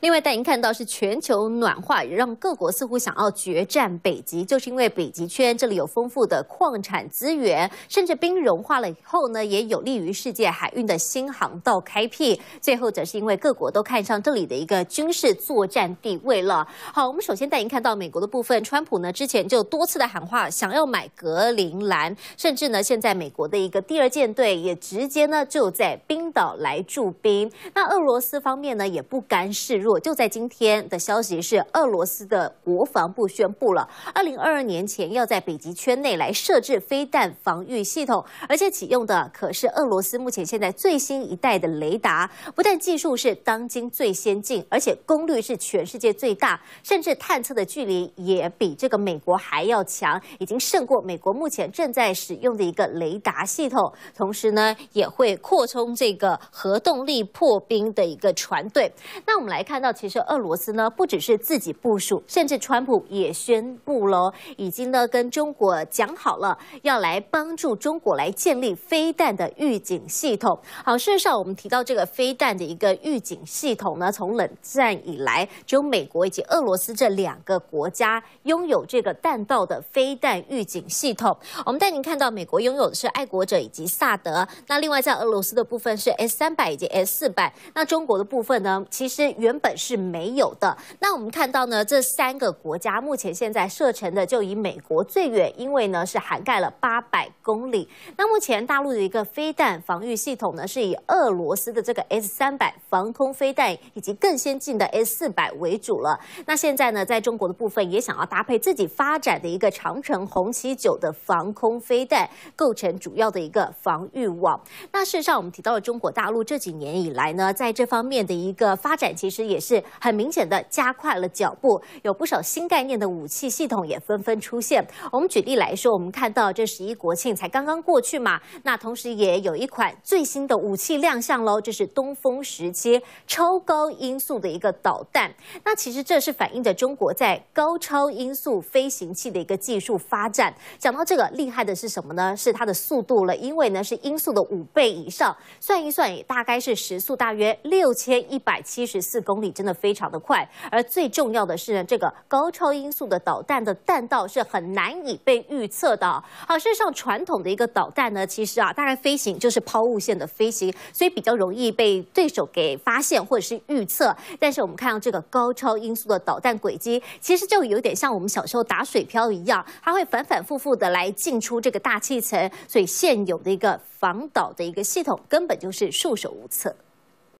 另外，带您看到是全球暖化让各国似乎想要决战北极，就是因为北极圈这里有丰富的矿产资源，甚至冰融化了以后呢，也有利于世界海运的新航道开辟。最后，则是因为各国都看上这里的一个军事作战地位了。好，我们首先带您看到美国的部分，川普呢之前就多次的喊话想要买格陵兰，甚至呢现在美国的一个第二舰队也直接呢就在冰岛来驻兵。那俄罗斯方面呢也不甘示弱。就在今天的消息是，俄罗斯的国防部宣布了，二零二二年前要在北极圈内来设置飞弹防御系统，而且启用的可是俄罗斯目前现在最新一代的雷达，不但技术是当今最先进，而且功率是全世界最大，甚至探测的距离也比这个美国还要强，已经胜过美国目前正在使用的一个雷达系统，同时呢，也会扩充这个核动力破冰的一个船队。那我们来看。看到其实俄罗斯呢不只是自己部署，甚至川普也宣布喽，已经呢跟中国讲好了，要来帮助中国来建立飞弹的预警系统。好，事实上我们提到这个飞弹的一个预警系统呢，从冷战以来，只有美国以及俄罗斯这两个国家拥有这个弹道的飞弹预警系统。我们带您看到美国拥有的是爱国者以及萨德，那另外在俄罗斯的部分是 S 三百以及 S 四百，那中国的部分呢，其实原本。是没有的。那我们看到呢，这三个国家目前现在射程的就以美国最远，因为呢是涵盖了八百公里。那目前大陆的一个飞弹防御系统呢，是以俄罗斯的这个 S 三百防空飞弹以及更先进的 S 四百为主了。那现在呢，在中国的部分也想要搭配自己发展的一个长城红旗九的防空飞弹，构成主要的一个防御网。那事实上，我们提到了中国大陆这几年以来呢，在这方面的一个发展，其实也。也是很明显的加快了脚步，有不少新概念的武器系统也纷纷出现。我们举例来说，我们看到这十一国庆才刚刚过去嘛，那同时也有一款最新的武器亮相喽，这是东风十七超高音速的一个导弹。那其实这是反映着中国在高超音速飞行器的一个技术发展。讲到这个厉害的是什么呢？是它的速度了，因为呢是音速的五倍以上，算一算也大概是时速大约六千一百七十四公里。真的非常的快，而最重要的是呢，这个高超音速的导弹的弹道是很难以被预测的。好，事实上传统的一个导弹呢，其实啊，当然飞行就是抛物线的飞行，所以比较容易被对手给发现或者是预测。但是我们看到这个高超音速的导弹轨迹，其实就有点像我们小时候打水漂一样，它会反反复复的来进出这个大气层，所以现有的一个防导的一个系统根本就是束手无策。